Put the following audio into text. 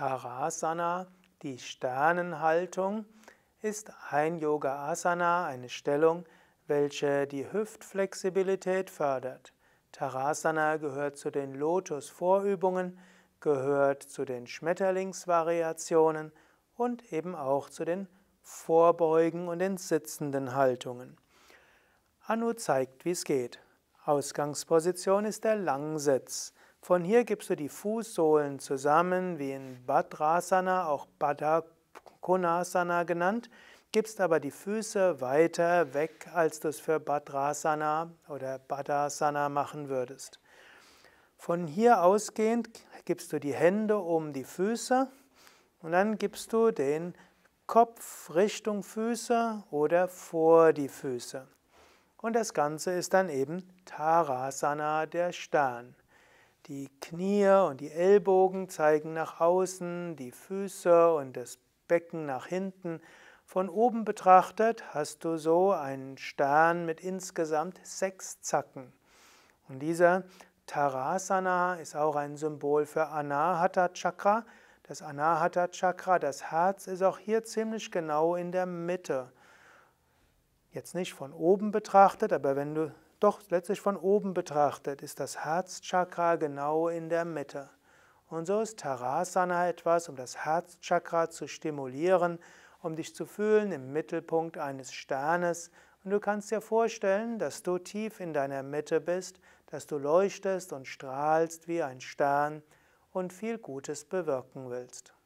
Uttarasana, die Sternenhaltung, ist ein Yoga-Asana, eine Stellung, welche die Hüftflexibilität fördert. Tarasana gehört zu den Lotus-Vorübungen, gehört zu den Schmetterlingsvariationen und eben auch zu den Vorbeugen und den sitzenden Haltungen. Anu zeigt, wie es geht. Ausgangsposition ist der Langsitz. Von hier gibst du die Fußsohlen zusammen, wie in Bhadrasana, auch Badakonasana genannt, gibst aber die Füße weiter weg, als du es für Bhadrasana oder Bhadasana machen würdest. Von hier ausgehend gibst du die Hände um die Füße und dann gibst du den Kopf Richtung Füße oder vor die Füße. Und das Ganze ist dann eben Tarasana, der Stern. Die Knie und die Ellbogen zeigen nach außen, die Füße und das Becken nach hinten. Von oben betrachtet hast du so einen Stern mit insgesamt sechs Zacken. Und dieser Tarasana ist auch ein Symbol für Anahata Chakra. Das Anahata Chakra, das Herz, ist auch hier ziemlich genau in der Mitte. Jetzt nicht von oben betrachtet, aber wenn du doch letztlich von oben betrachtet ist das Herzchakra genau in der Mitte. Und so ist Tarasana etwas, um das Herzchakra zu stimulieren, um dich zu fühlen im Mittelpunkt eines Sternes. Und du kannst dir vorstellen, dass du tief in deiner Mitte bist, dass du leuchtest und strahlst wie ein Stern und viel Gutes bewirken willst.